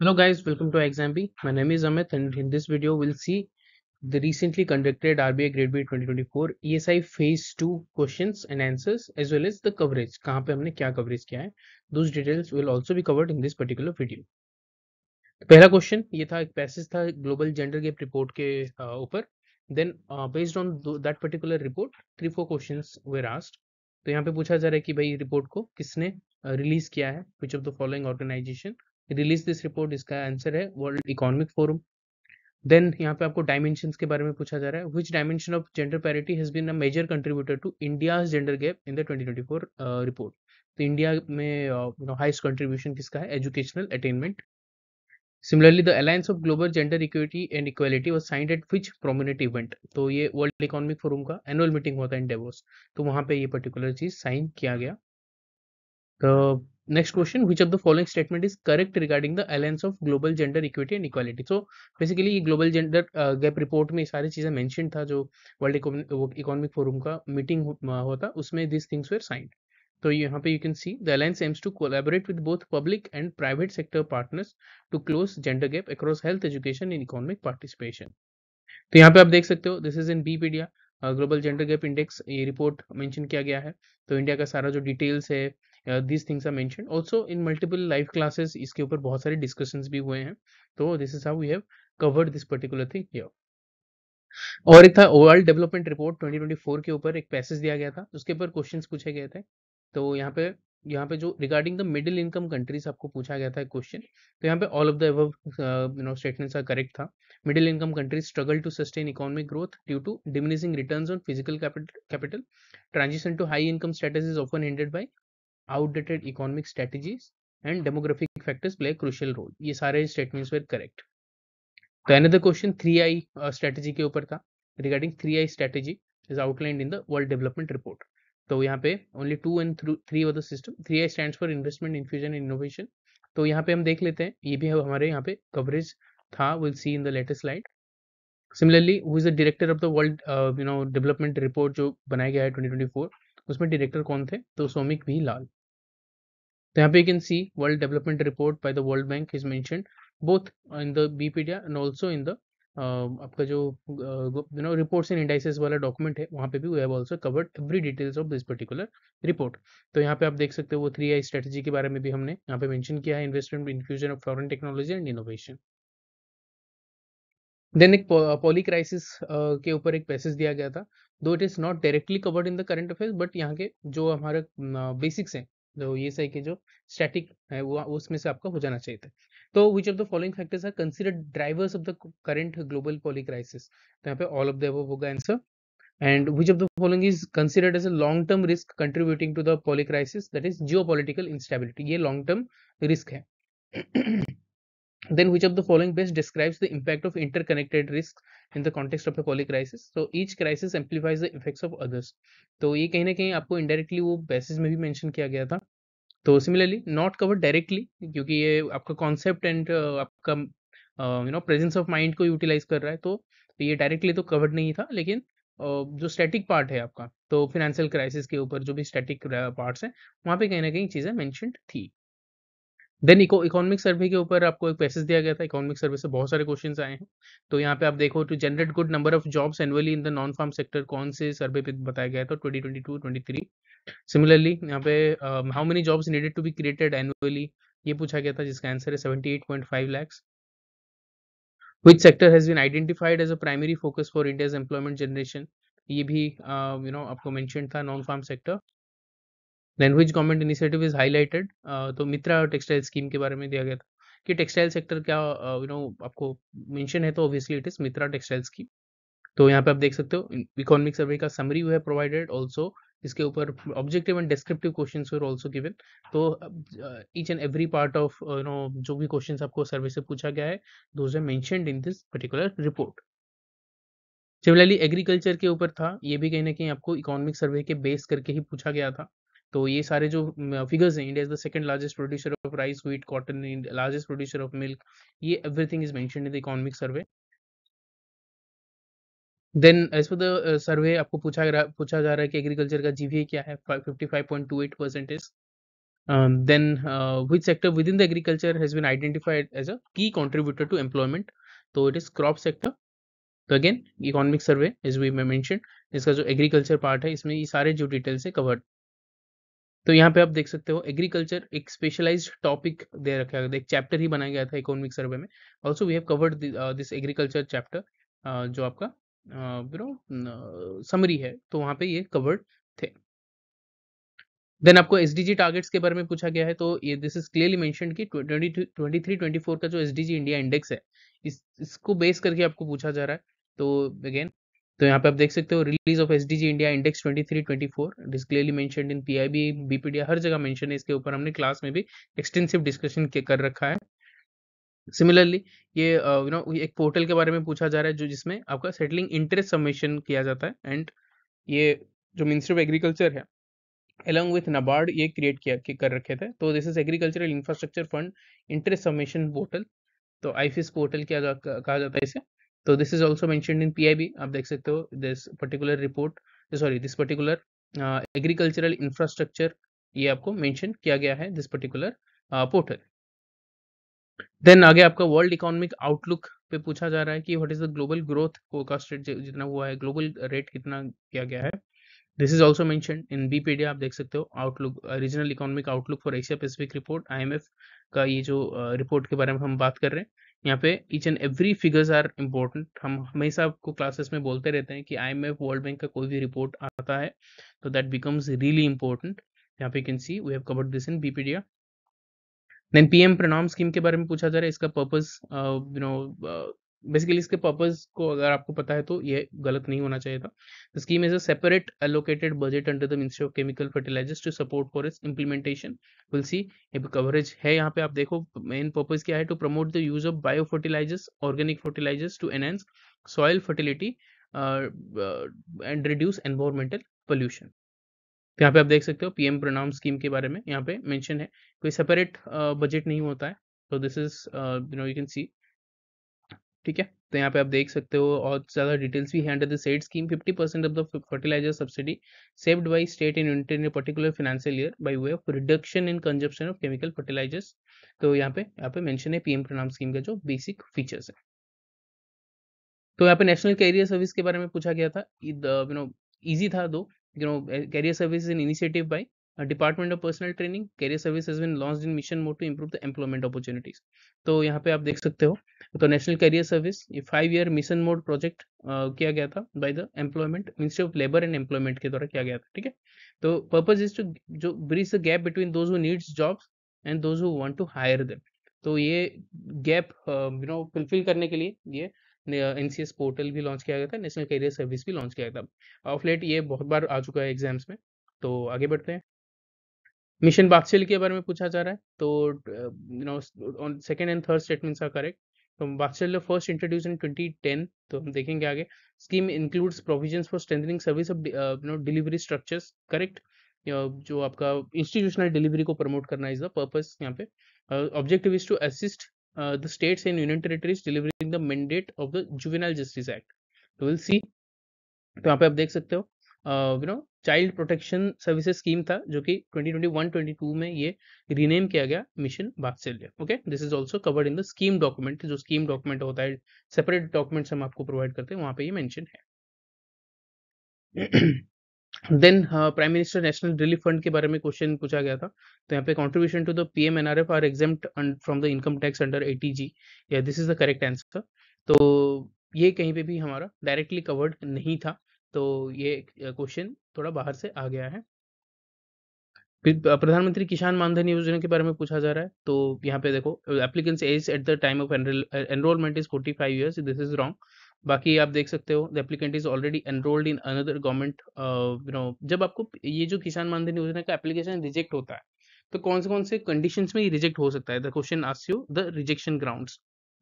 Hello guys, welcome to exam b My name is Amit and in this video we'll see the recently conducted RBI Grade B 2024 ESI Phase 2 questions and answers as well as the coverage. कहाँ पे हमने क्या coverage किया है? Those details will also be covered in this particular video. पहला question ये था एक पैसेज था ग्लोबल जेंडर गैप रिपोर्ट के ऊपर then based on that particular report three four questions were asked तो यहाँ पे पूछा जा रहा है कि भाई रिपोर्ट को किसने रिलीज uh, किया है which of the following organisation release this report इसका आंसर है वर्ल्ड इकोनॉमिक फोरम देन यहाँ पे आपको डायमेंशन के बारे में पूछा जा रहा है which dimension of gender parity has been a major contributor to India gender gap in the twenty report तो इंडिया में यू नो हाइस्ट कंट्रीब्यूशन किसका है educational attainment similarly the alliance of global gender equity and equality was signed at which prominent event तो ये world economic forum का annual meeting होता है इन DeVos तो वहाँ पे ये पर्टिकुलर चीज़ साइन किया गया next question which of the the statement is correct regarding the the of of gender equity and equality so basically ये ग्लोबल जेंडर गैप रिपोर्ट में सारी चीज़ें मैंशन था जो वर्ल्ड इकोनॉमिक फोरम का मीटिंग होता उसमें दिस थिंग्स were साइंड तो यहाँ पे you can see the alliance aims to collaborate with both public and private sector partners to close gender gap across health education in economic participation तो यहाँ पे आप देख सकते हो दिस इज इन बीपीडिया ग्लोबल जेंडर गैप इंडेक्स ये report mention किया गया है तो इंडिया का सारा जो डिटेल्स है this things are mention also in multiple live classes इसके ऊपर बहुत सारे डिस्कशन भी हुए हैं तो this is how we have covered this particular thing here और एक था वर्ल्ड डेवलपमेंट रिपोर्ट 2024 के ऊपर एक पैसेज दिया गया था उसके ऊपर क्वेश्चंस पूछे गए थे तो यहाँ पे यहाँ पे जो regarding the middle income countries आपको पूछा गया था क्वेश्चन तो यहाँ पे all of the above you know statements are correct था middle income countries struggle to sustain economic growth due to diminishing return on physical capital transition to high income status is often hindered by outdated economic strategies and demographic factors play a crucial role ye sare statements were correct तो another question 3i uh, strategy के ऊपर था regarding 3i strategy is outlined in the world development report तो यहाँ पे only two and three were the system 3i stands for investment infusion and innovation तो यहाँ पे हम देख लेते हैं ये भी हमारे यहाँ पे कवरेज था will see in the latest slide similarly who is the director of the world you know development report जो बनाया गया है 2024 उसमें डायरेक्टर कौन थे तो सोमिक भी लाल So here we can see World Development Report by the World Bank is mentioned both in the Bpedia and also in the uh, आपका जो you know reports in indices वाला डॉक्यूमेंट है वहाँ पे भी we have also covered every details of this particular report तो यहाँ पे आप देख सकते हो वो थ्री आई स्ट्रेटजी के बारे में भी हमने यहाँ पे मेंशन किया है investment infusion of foreign technology and innovation then एक पॉली क्राइसिस uh, uh, के ऊपर एक पैसेज दिया गया था though it is not directly covered in the current affairs but यहाँ के जो हमारे बेसिक्स uh, हैं जो ये सही कि जो स्टैटिक है वो उसमें से आपका हो जाना चाहिए था तो which of the following factors are consider drivers of the current global polycrisis तो यहाँ पे ऑल ऑफ द होगा answer and which of the following is considered as a long term risk contributing to the polycrisis that is geopolitical instability ye long term risk hai Then which of the following best describes the impact of interconnected risk in the context of a poly crisis? So each crisis amplifies the effects of others. to ye kahin na kahin aapko indirectly wo basis mein bhi mention किया गया था तो similarly not cover directly क्योंकि ये आपका concept and aapka you know presence of mind को utilize कर रहा है तो ये डायरेक्टली तो कवर्ड नहीं था लेकिन जो स्टैटिक पार्ट है आपका तो फिनेंशियल क्राइसिस के ऊपर जो भी स्टैटिक पार्ट्स हैं वहाँ पे कहीं ना कहीं चीज़ें मैंशनड थी देन इको इकोनॉमिक सर्वे के ऊपर आपको एक पैसेज दिया गया था इकोनॉमिक सर्वे से बहुत सारे क्वेश्चन आए हैं तो यहाँ पे आप देखो to generate good number of jobs annually in the non farm sector कौन से सर्वे पे बताया गया था twenty twenty two twenty three similarly यहाँ पे how many jobs needed to be created annually ये पूछा गया था जिसका आंसर है seventy eight point five lakhs which sector has been identified as a primary focus for India's employment generation ये भी you uh, know you know, आपको mention था non farm sector then which government initiative is highlighted तो MITRA textile scheme के बारे में दिया गया था कि टेक्सटाइल सेक्टर क्या यू नो आपको मेंशन है तो obviously it is MITRA textile scheme तो यहाँ पे आप देख सकते हो इकोनॉमिक सर्वे का समरी हुआ है प्रोवाइडेड ऑल्सो इसके ऊपर objective and descriptive question also given तो each and every part of you know जो भी क्वेश्चन आपको सर्वे से पूछा गया है those are mentioned in this particular report similarly agriculture के ऊपर था ये भी कहीं ना कहीं आपको इकोनॉमिक सर्वे के बेस करके ही पूछा गया था तो ये सारे जो फिगर्स हैं India is the second largest producer of rice wheat cotton largest producer of milk ये everything is mention in the economic survey then as per the survey आपको पूछा पूछा जा रहा है कि एग्रीकल्चर का जीवीए क्या है 55.28 percent is then which sector within the agriculture has been identified as a key contributor to employment तो इट इज क्रॉप सेक्टर तो again economic survey is we mention इसका जो एग्रीकल्चर पार्ट है इसमें ये सारे जो डिटेल्स है कवर्ड तो यहाँ पे आप देख सकते हो एग्रीकल्चर एक स्पेशलाइज्ड टॉपिक दे रखा है एक चैप्टर ही बनाया गया था इकोनॉमिक सर्वे में also we have covered this agriculture chapter जो आपका यू नो समरी है तो वहां पे ये कवर्ड थे देन आपको एस टारगेट्स के बारे में पूछा गया है तो ये this is clearly mention three twenty four का जो एस इंडिया इंडेक्स है इस इसको बेस करके आपको पूछा जा रहा है तो अगेन तो यहाँ पे आप देख सकते हो release of S India index 23 24 it is clearly mention in PIB बीपीडीआई हर जगह मेंशन है इसके ऊपर हमने क्लास में भी एक्सटेंसिव डिस्कशन कर रखा है सिमिलरली ये uh, यू नो एक पोर्टल के बारे में पूछा जा रहा है जो जिसमें आपका सेटलिंग इंटरेस्ट सबमिशन किया जाता है एंड ये जो मिनिस्ट्री ऑफ एग्रीकल्चर है अलॉन्ग विथ नबार्ड ये क्रिएट किया कि कर रखे थे तो this is agricultural infrastructure fund interest submission portal तो आईफिस पोर्टल क्या कहा जाता है इसे तो this is also mention in P आप देख सकते हो this particular report sorry this particular agricultural infrastructure ये आपको मैंशन किया गया है दिस पर्टिकुलर पोर्टल देन आगे आपका वर्ल्ड इकोनॉमिक आउटलुक पे पूछा जा रहा है कि what is the global growth forecast जितना हुआ है ग्लोबल रेट कितना किया गया है this is also mention in बीपीडिया आप देख सकते हो outlook regional economic outlook for Asia Pacific report IMF का ये जो रिपोर्ट uh, के बारे में हम बात कर रहे हैं यहाँ पे each and every figures are important हम हमेशा आपको क्लासेस में बोलते रहते हैं कि I M F world bank का कोई भी रिपोर्ट आता है तो दैट बिकम्स रियली इम्पोर्टेंट यहाँ पे can see we have covered this in बीपीडिया देन पीएम प्रणाम स्कीम के बारे में पूछा जा रहा है इसका पर्पज यू नो बेसिकली इसके पर्पज को अगर आपको पता है तो ये गलत नहीं होना चाहिए था the scheme is a separate allocated budget under the ministry of chemical fertilisers to support for its implementation will see ये कवरेज है यहाँ पे आप देखो मेन पर्पज क्या है to promote the use of biofertilisers organic fertilisers to enhance soil fertility and reduce environmental pollution यहाँ पे आप देख सकते हो पीएम प्रणाम स्कीम के बारे में यहाँ पे मेंशन है कोई सेपरेट बजट uh, नहीं होता है तो this is you know you can see ठीक है तो यहाँ पे आप देख सकते हो और ज़्यादा डिटेल्स भी है under the said scheme 50 percent of the fertiliser subsidy saved by state and unit in a particular financial year by way of reduction in consumption of chemical fertilisers तो यहाँ पे यहाँ पे मेंशन है पीएम प्रणाम स्कीम का जो basic features है तो यहाँ पे नेशनल कैरियर सर्विस के बारे में पूछा गया था यू नो ईजी था though you know career service in initiative by department of personal training career service has been launch in mission mode to improve the employment opportunities तो यहाँ पे आप देख सकते हो तो नेशनल कैरियर सर्विस ये five year mission mode project किया गया था by the employment ministry of labour and employment के द्वारा किया गया था ठीक है तो पर्पज इज टू जो bridge the gap between those who needs jobs and those who want to hire them तो ये गैप यू नो फुलफिल करने के लिए ये एनसीएस पोर्टल भी लॉन्च किया गया था नेशनल कैरियर सर्विस भी लॉन्च किया गया था ऑफ लेट ये बहुत बार आ चुका है एग्जाम्स में तो आगे बढ़ते हैं मिशन बाक्सिल के बारे में पूछा जा रहा है तो you know on second and third statements are correct तो बाक्सिल फर्स्ट इंट्रोड्यूस इन 2010 तो हम देखेंगे आगे scheme includes provisions for strengthening service of you know delivery structures correct जो आपका इंस्टीट्यूशनल डिलीवरी को प्रमोट करना इज द पर्पस यहाँ पे objective is to assist the states and union territories delivering the mandate of the juvenile justice act तो will see तो यहाँ पे आप देख सकते हो you uh, know child protection services scheme था जो कि 2021-22 में ये रीनेम किया गया mission Vatsalya okay this is also covered in the scheme document जो स्कीम डॉक्यूमेंट होता है सेपरेट डॉक्यूमेंट्स हम आपको प्रोवाइड करते हैं वहां पे ये मेंशन है then prime minister national relief fund के बारे में क्वेश्चन पूछा गया था तो यहाँ पे contribution to the P M N R F are exempted from the income tax under eighty G या this is the correct answer तो ये कहीं पे भी हमारा डायरेक्टली कवर्ड नहीं था तो ये क्वेश्चन थोड़ा बाहर से आ गया है प्रधानमंत्री किसान मानधन योजना के बारे में पूछा जा रहा है तो यहाँ पे देखो applicant age at the time of enrolment is forty five years this is wrong बाकी आप देख सकते हो the applicant is already enrolled in another government you know जब आपको ये जो किसान मानधन योजना का एप्लीकेशन रिजेक्ट होता है तो कौन से कौन से कंडीशन में ये रिजेक्ट हो सकता है the question as you the rejection ground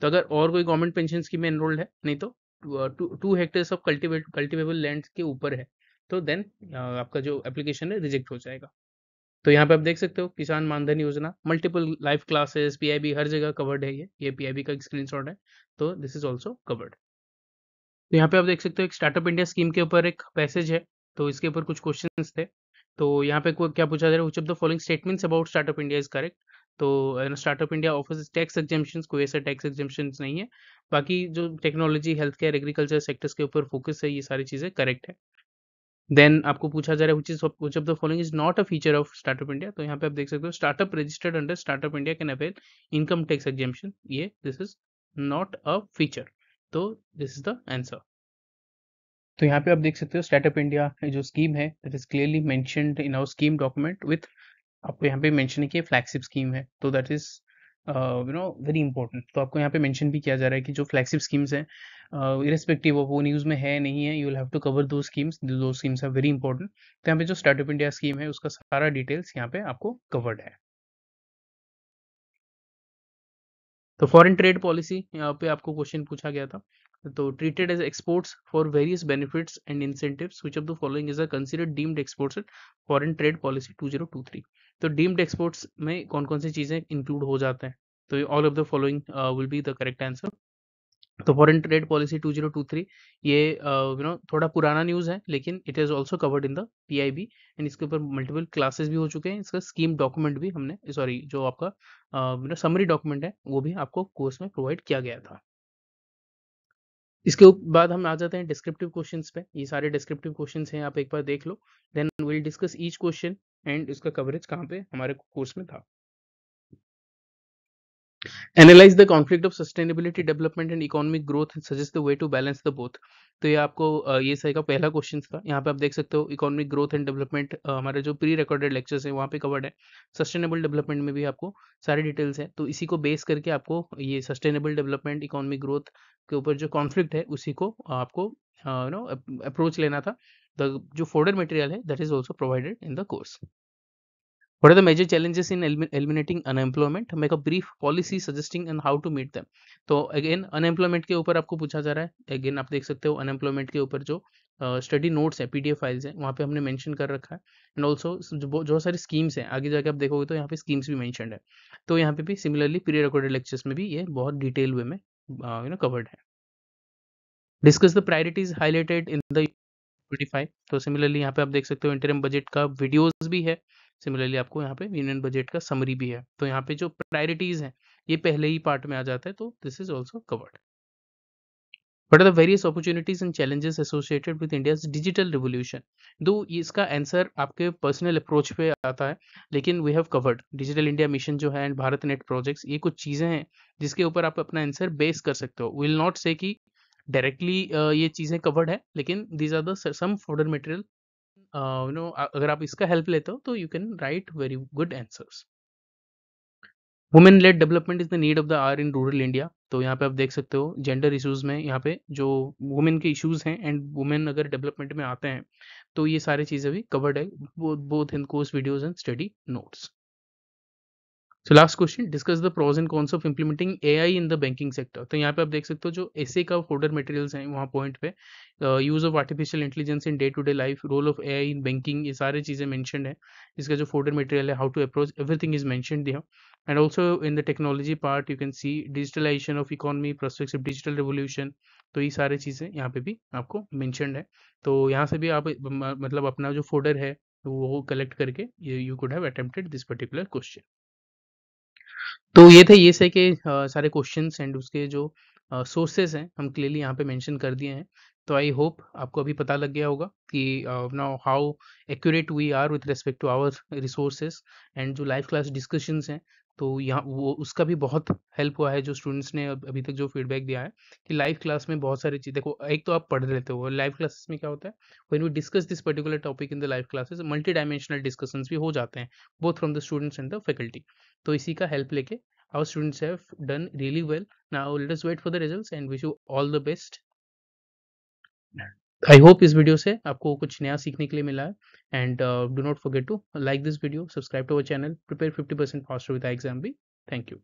तो अगर और कोई गवर्नमेंट पेंशन स्कीम में एनरोल्ड है नहीं तो two two hectares of cultivate cultivable land के ऊपर है तो देन आपका जो एप्लीकेशन है रिजेक्ट हो जाएगा तो यहाँ पे आप देख सकते हो किसान मानधन योजना मल्टीपल लाइफ क्लासेस पीआईबी हर जगह कवर्ड है ये ये पीआईबी का स्क्रीनशॉट है तो दिस इज ऑल्सो कवर्ड तो यहाँ पे आप देख सकते हो एक स्टार्टअप इंडिया स्कीम के ऊपर एक पैसेज है तो इसके ऊपर कुछ क्वेश्चन थे तो यहाँ पे क्या पूछा जा रहा है of the following statements about startup India is correct तो startup India office tax exemption कोई ऐसा टैक्स एग्जामेशन नहीं है बाकी जो technology health care agriculture sectors के ऊपर फोकस है ये सारी चीज़ें करेक्ट है देन आपको पूछा जा रहा है which is which of the following is not a feature of startup India तो यहाँ पे आप देख सकते हो startup registered under startup India can avail income tax exemption ये this is not a feature तो दिस इज द आंसर तो यहाँ पे आप देख सकते हो स्टार्टअप इंडिया जो स्कीम है that is clearly mentioned in our scheme document with आपको यहाँ पे मेंशन कि फ्लैगशिप स्कीम है तो that is you know very important तो आपको यहाँ पे मेंशन भी किया जा रहा है कि जो फ्लैगशिप स्कीम्स हैं इरेस्पेक्टिव uh, ऑफ वो न्यूज़ में है नहीं है you will have to cover दो स्कीम्स दो स्कीम्स आर वेरी इंपॉर्टेंट तो यहाँ पे जो स्टार्टअप इंडिया स्कीम है उसका सारा डिटेल्स यहाँ पे आपको कवर्ड है तो फॉरेन ट्रेड पॉलिसी यहाँ पे आपको क्वेश्चन पूछा गया था treated as exports for various benefits and and incentives of the following is a a deemed exports exports foreign trade policy three तो डीम्ड एक्सपोर्ट्स में कौन कौन सी चीज़ें इंक्लूड हो जाते हैं तो all of the following will be the correct answer तो foreign trade policy two three ये यू uh, नो थोड़ा पुराना न्यूज़ है लेकिन it is also covered in the P I B and इसके ऊपर मल्टीपल क्लासेस भी हो चुके हैं इसका स्कीम डॉक्यूमेंट भी हमने सॉरी जो आपका समरी uh, डॉक्यूमेंट है वो भी आपको कोर्स में प्रोवाइड किया गया था इसके बाद हम आ जाते हैं डिस्क्रिप्टिव क्वेश्चन पे ये सारे डिस्क्रिप्टिव क्वेश्चन हैं आप एक बार देख लो then will discuss each question and उसका कवरेज कहाँ पे हमारे कोर्स में था analyse the conflict of sustainability development and economic growth and suggest the way to balance the both तो ये आपको ये सही का पहला क्वेश्चन था यहाँ पे आप देख सकते हो इकोनॉमिक ग्रोथ एंड डेवलपमेंट हमारे जो प्री रिकॉर्डेड लेक्चर्स हैं वहाँ पे कवर्ड है सस्टेनेबल डेवलपमेंट में भी आपको सारे डिटेल्स हैं तो इसी को बेस करके आपको ये सस्टेनेबल डेवलपमेंट इकोनॉमिक ग्रोथ के ऊपर जो कॉन्फ्लिक्ट है उसी को आपको नो अप्रोच लेना था द जो फोर्डर मटेरियल है that is also provided in the course What are the major challenges in eliminating unemployment? Make a brief policy suggesting and how to meet them. so तो again unemployment के ऊपर आपको पूछा जा रहा है again आप देख सकते हो unemployment के ऊपर जो स्टडी नोट्स है पीडीएफ फाइल्स हैं वहाँ पे हमने मेंशन कर रखा है एंड ऑल्सो जो बहुत सारी स्कीम्स हैं आगे जाके आप देखोगे तो यहाँ पे स्कीम्स भी मेंशन है तो यहाँ पे भी सिमिलरली प्री रिकॉर्डेड लेक्चर्स में भी ये बहुत डिटेल वे में यू नो कवर्ड है discuss the priorities highlighted in the 25 तो सिमिलरली यहाँ पे आप देख सकते हो इंटरम बजट का वीडियोस भी है सिमिलरली आपको यहाँ पे यूनियन बजट का समरी भी है तो यहाँ पे जो प्रायोरिटीज हैं ये पहले ही पार्ट में आ जाता है तो this is also covered What are the various opportunities and challenges associated with India digital revolution दो इसका आंसर आपके पर्सनल अप्रोच पे आता है लेकिन we have covered digital India mission जो है एंड भारत नेट प्रोजेक्ट्स ये कुछ चीज़ें हैं जिसके ऊपर आप अपना आंसर बेस कर सकते हो विल नॉट से कि डायरेक्टली ये चीज़ें कवर्ड है लेकिन these are the some folder material you uh, know uh, अगर आप इसका हेल्प लेते हो तो you can write very good answers women led development is the need of the hour in rural India तो यहाँ पे आप देख सकते हो जेंडर इशूज में यहाँ पे जो वुमेन के इश्यूज हैं एंड वुमेन अगर डेवलपमेंट में आते हैं तो ये सारी चीज़ें भी कवर्ड है both in course videos and study notes so last question discuss the pros and cons of implementing A I in the banking sector तो यहाँ पे आप देख सकते हो जो एस का होल्डर मटेरियल्स हैं वहाँ पॉइंट पे use of artificial intelligence in day to day life role of A I in banking ये सारी चीज़ें मैंशन है इसका जो फोल्डर मटेरियल है how to approach everything is mention दिया and also in the technology part you can see digitalisation of economy prospect of digital revolution तो ये सारी चीज़ें यहाँ पे भी आपको मैंशन है तो यहाँ से भी आप मतलब अपना जो फोल्डर है वो कलेक्ट करके you could have attempted this particular question तो ये थे ये से के आ, सारे क्वेश्चन एंड उसके जो सोर्सेस हैं हम क्लियरली यहाँ पे मेंशन कर दिए हैं तो आई होप आपको अभी पता लग गया होगा कि now how accurate we are with respect to our resources and जो लाइव क्लास डिस्कशंस हैं तो यहाँ वो उसका भी बहुत हेल्प हुआ है जो स्टूडेंट्स ने अभी तक जो फीडबैक दिया है कि लाइव क्लास में बहुत सारी चीज़ देखो एक तो आप पढ़ लेते हो लाइव क्लासेस में क्या होता है when we discuss this particular topic in the live classes multi dimensional discussion भी हो जाते हैं both from the students and the faculty तो इसी का हेल्प लेके our students have done really well now let us wait for the results and wish you all the best I hope इस video से आपको कुछ नया सीखने के लिए मिला है and do not forget to like this video subscribe to our channel prepare fifty percent faster with exam भी थैंक यू